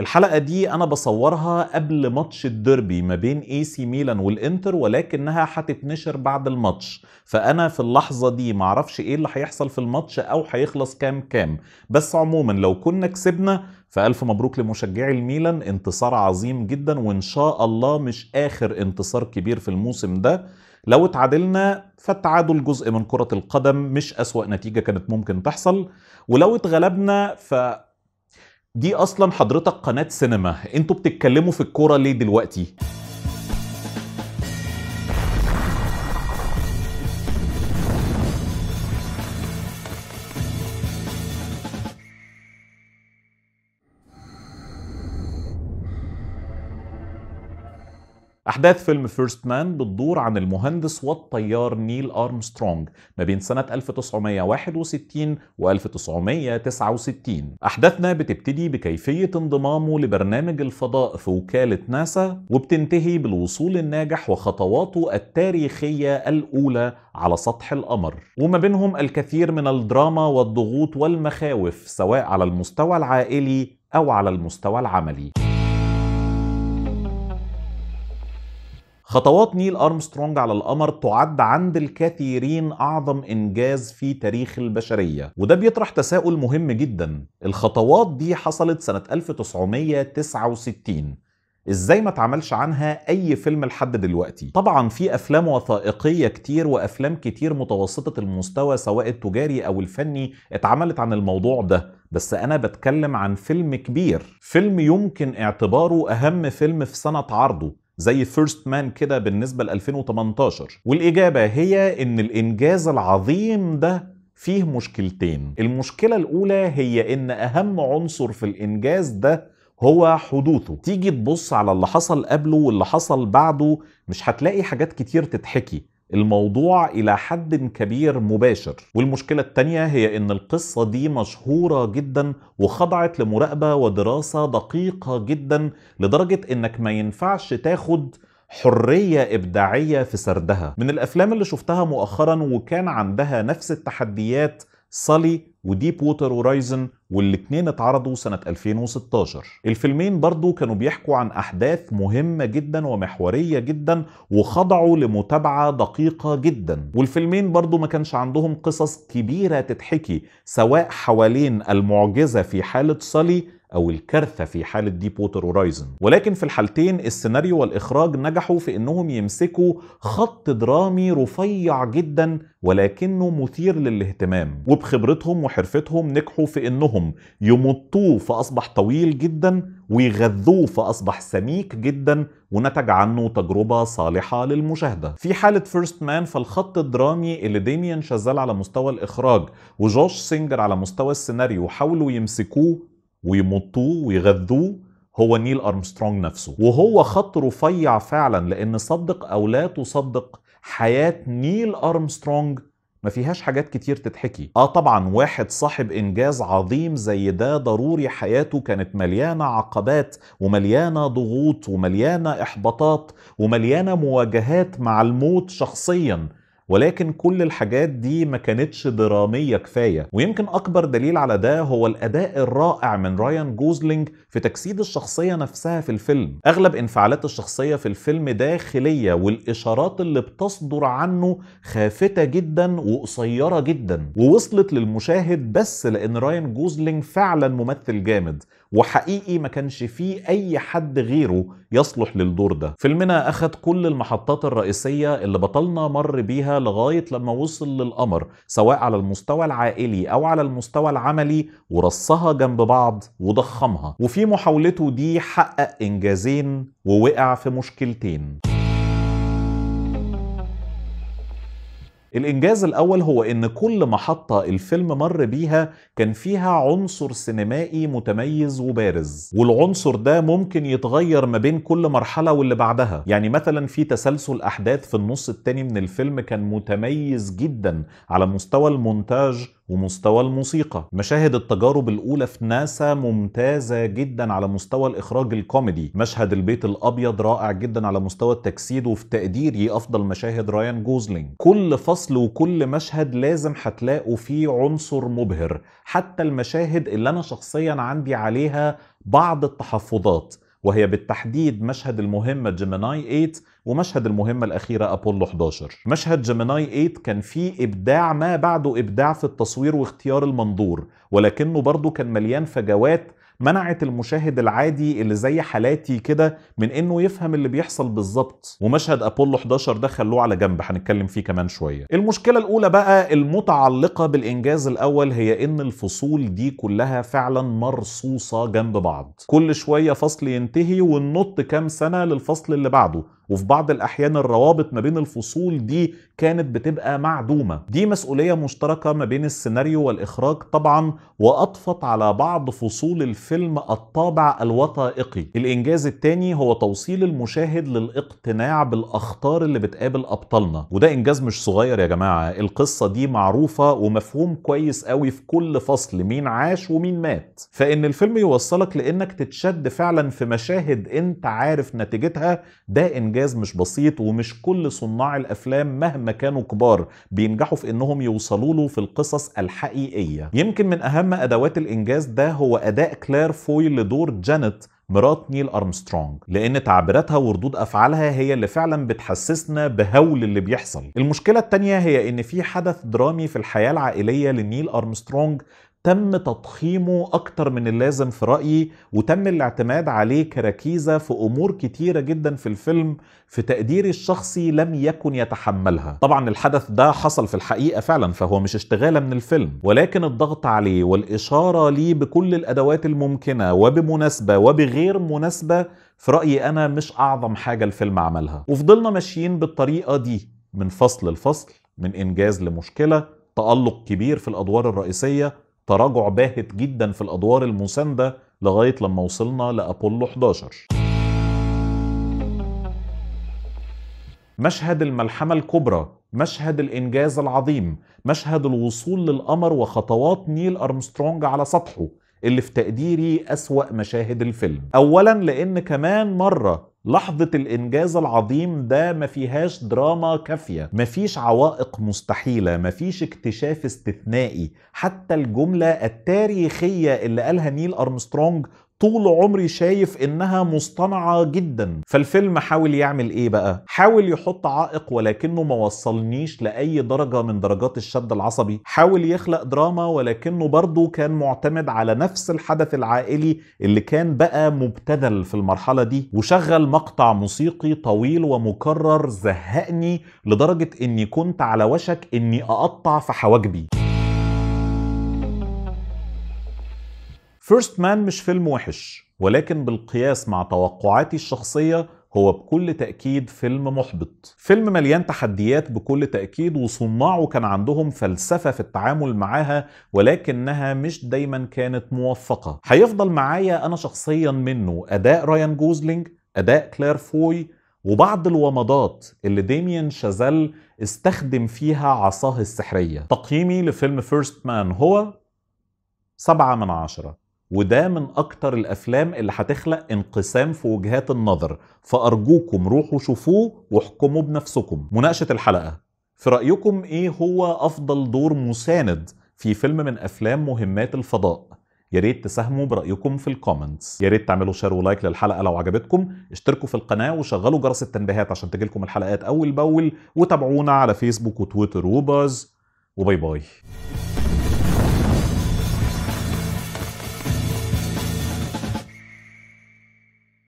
الحلقة دي أنا بصورها قبل ماتش الديربي ما بين اي سي ميلان والإنتر ولكنها هتتنشر بعد الماتش فأنا في اللحظة دي معرفش إيه اللي هيحصل في الماتش أو هيخلص كام كام بس عموما لو كنا كسبنا فألف مبروك لمشجعي الميلان انتصار عظيم جدا وإن شاء الله مش آخر انتصار كبير في الموسم ده لو اتعادلنا فالتعادل جزء من كرة القدم مش أسوأ نتيجة كانت ممكن تحصل ولو اتغلبنا ف دي اصلا حضرتك قناه سينما انتوا بتتكلموا في الكوره ليه دلوقتي أحداث فيلم فيرست مان بتدور عن المهندس والطيار نيل أرمسترونج ما بين سنة 1961 و 1969 أحداثنا بتبتدي بكيفية انضمامه لبرنامج الفضاء في وكالة ناسا وبتنتهي بالوصول الناجح وخطواته التاريخية الأولى على سطح القمر وما بينهم الكثير من الدراما والضغوط والمخاوف سواء على المستوى العائلي أو على المستوى العملي خطوات نيل أرمسترونج على القمر تعد عند الكثيرين أعظم إنجاز في تاريخ البشرية وده بيطرح تساؤل مهم جدا الخطوات دي حصلت سنة 1969 ازاي ما اتعملش عنها اي فيلم لحد دلوقتي طبعا في افلام وثائقيه كتير وافلام كتير متوسطه المستوى سواء التجاري او الفني اتعملت عن الموضوع ده بس انا بتكلم عن فيلم كبير فيلم يمكن اعتباره اهم فيلم في سنه عرضه زي فيرست مان كده بالنسبة ل 2018 والإجابة هي إن الإنجاز العظيم ده فيه مشكلتين المشكلة الأولى هي إن أهم عنصر في الإنجاز ده هو حدوثه تيجي تبص على اللي حصل قبله واللي حصل بعده مش هتلاقي حاجات كتير تتحكي الموضوع إلى حد كبير مباشر والمشكلة التانية هي إن القصة دي مشهورة جدا وخضعت لمراقبة ودراسة دقيقة جدا لدرجة إنك ما ينفعش تاخد حرية إبداعية في سردها من الأفلام اللي شفتها مؤخرا وكان عندها نفس التحديات صالي وديب ووتر ورايزن والاتنين اتعرضوا سنة 2016 الفيلمين برضو كانوا بيحكوا عن أحداث مهمة جدا ومحورية جدا وخضعوا لمتابعة دقيقة جدا والفيلمين برضو ما كانش عندهم قصص كبيرة تتحكي سواء حوالين المعجزة في حالة صلي او الكارثه في حاله ديب ووتر هورايزن ولكن في الحالتين السيناريو والاخراج نجحوا في انهم يمسكوا خط درامي رفيع جدا ولكنه مثير للاهتمام وبخبرتهم وحرفتهم نجحوا في انهم يمطوه فاصبح طويل جدا ويغذوه فاصبح سميك جدا ونتج عنه تجربة صالحة للمشاهدة في حالة فيرست مان فالخط الدرامي اللي ديميان شازال على مستوى الإخراج وجوش سينجر على مستوى السيناريو حاولوا يمسكوه ويمطوه ويغذوه هو نيل أرمسترونج نفسه وهو خط رفيع فعلا لأن صدق أو لا تصدق حياة نيل أرمسترونج ما فيهاش حاجات كتير تتحكي اه طبعا واحد صاحب انجاز عظيم زي ده ضروري حياته كانت مليانه عقبات ومليانه ضغوط ومليانه احباطات ومليانه مواجهات مع الموت شخصيا ولكن كل الحاجات دي ما كانتش درامية كفاية ويمكن أكبر دليل على ده هو الأداء الرائع من رايان جوزلينج في تجسيد الشخصية نفسها في الفيلم أغلب انفعالات الشخصية في الفيلم داخلية والإشارات اللي بتصدر عنه خافتة جدا وقصيرة جدا ووصلت للمشاهد بس لأن رايان جوزلينج فعلا ممثل جامد وحقيقي ما كانش فيه أي حد غيره يصلح للدور ده فيلمنا أخد كل المحطات الرئيسية اللي بطلنا مر بيها لغايه لما وصل للقمر سواء على المستوى العائلي او على المستوى العملي ورصها جنب بعض وضخمها وفي محاولته دي حقق انجازين ووقع في مشكلتين الانجاز الاول هو ان كل محطه الفيلم مر بيها كان فيها عنصر سينمائي متميز وبارز والعنصر ده ممكن يتغير ما بين كل مرحله واللي بعدها يعني مثلا في تسلسل احداث في النص التاني من الفيلم كان متميز جدا على مستوى المونتاج ومستوى الموسيقى مشاهد التجارب الاولى في ناسا ممتازه جدا على مستوى الاخراج الكوميدي مشهد البيت الابيض رائع جدا على مستوى التجسيد وفي تقديري افضل مشاهد رايان جوزلينج كل فصل وكل مشهد لازم هتلاقوا فيه عنصر مبهر حتى المشاهد اللي انا شخصيا عندي عليها بعض التحفظات وهي بالتحديد مشهد المهمة جيميناي 8 ومشهد المهمة الأخيرة أبولو 11 مشهد جيميناي 8 كان فيه إبداع ما بعده إبداع في التصوير واختيار المنظور ولكنه برضه كان مليان فجوات منعت المشاهد العادي اللي زي حالاتي كده من انه يفهم اللي بيحصل بالظبط ومشهد ابولو 11 ده خلوه على جنب هنتكلم فيه كمان شويه المشكله الاولى بقى المتعلقه بالانجاز الاول هي ان الفصول دي كلها فعلا مرصوصه جنب بعض كل شويه فصل ينتهي وننط كام سنه للفصل اللي بعده وفي بعض الاحيان الروابط ما بين الفصول دي كانت بتبقى معدومه دي مسؤوليه مشتركه ما بين السيناريو والاخراج طبعا واضفت على بعض فصول الفيلم الطابع الوثائقي الانجاز الثاني هو توصيل المشاهد للاقتناع بالاخطار اللي بتقابل ابطالنا وده انجاز مش صغير يا جماعه القصه دي معروفه ومفهوم كويس قوي في كل فصل مين عاش ومين مات فان الفيلم يوصلك لانك تتشد فعلا في مشاهد انت عارف نتيجتها ده انجاز انجاز مش بسيط ومش كل صناع الافلام مهما كانوا كبار بينجحوا في انهم يوصلوا له في القصص الحقيقيه يمكن من اهم ادوات الانجاز ده هو اداء كلير فوي لدور جانيت مرات نيل ارمسترونج لان تعبيراتها وردود افعالها هي اللي فعلا بتحسسنا بهول اللي بيحصل المشكله التانية هي ان في حدث درامي في الحياه العائليه لنيل ارمسترونج تم تضخيمه اكتر من اللازم في رايي وتم الاعتماد عليه كركيزه في امور كتيره جدا في الفيلم في تقديري الشخصي لم يكن يتحملها طبعا الحدث ده حصل في الحقيقه فعلا فهو مش اشتغاله من الفيلم ولكن الضغط عليه والاشاره ليه بكل الادوات الممكنه وبمناسبه وبغير مناسبه في رايي انا مش اعظم حاجه الفيلم عملها وفضلنا ماشيين بالطريقه دي من فصل لفصل من انجاز لمشكله تالق كبير في الادوار الرئيسيه تراجع باهت جدا في الادوار المسانده لغايه لما وصلنا لابولو 11 مشهد الملحمه الكبرى مشهد الانجاز العظيم مشهد الوصول للقمر وخطوات نيل ارمسترونج على سطحه اللي في تقديري أسوأ مشاهد الفيلم أولا لأن كمان مرة لحظة الإنجاز العظيم ده ما فيهاش دراما كافية ما فيش عوائق مستحيلة ما فيش اكتشاف استثنائي حتى الجملة التاريخية اللي قالها نيل أرمسترونج طول عمري شايف انها مصطنعه جدا فالفيلم حاول يعمل ايه بقى حاول يحط عائق ولكنه ما وصلنيش لاي درجه من درجات الشد العصبي حاول يخلق دراما ولكنه برضه كان معتمد على نفس الحدث العائلي اللي كان بقى مبتذل في المرحله دي وشغل مقطع موسيقي طويل ومكرر زهقني لدرجه اني كنت على وشك اني اقطع في حواجبي فيرست مان مش فيلم وحش ولكن بالقياس مع توقعاتي الشخصية هو بكل تأكيد فيلم محبط فيلم مليان تحديات بكل تأكيد وصناعه كان عندهم فلسفة في التعامل معاها ولكنها مش دايما كانت موفقة هيفضل معايا أنا شخصيا منه أداء رايان جوزلينج أداء كلير فوي وبعض الومضات اللي ديميان شازل استخدم فيها عصاه السحرية تقييمي لفيلم فيرست مان هو سبعة من عشرة وده من اكتر الافلام اللي هتخلق انقسام في وجهات النظر فارجوكم روحوا شوفوه واحكموا بنفسكم مناقشه الحلقه في رايكم ايه هو افضل دور مساند في فيلم من افلام مهمات الفضاء يا ريت تساهموا برايكم في الكومنتس يا ريت تعملوا شير ولايك للحلقه لو عجبتكم اشتركوا في القناه وشغلوا جرس التنبيهات عشان تجيلكم الحلقات اول باول وتابعونا على فيسبوك وتويتر وباز وباي باي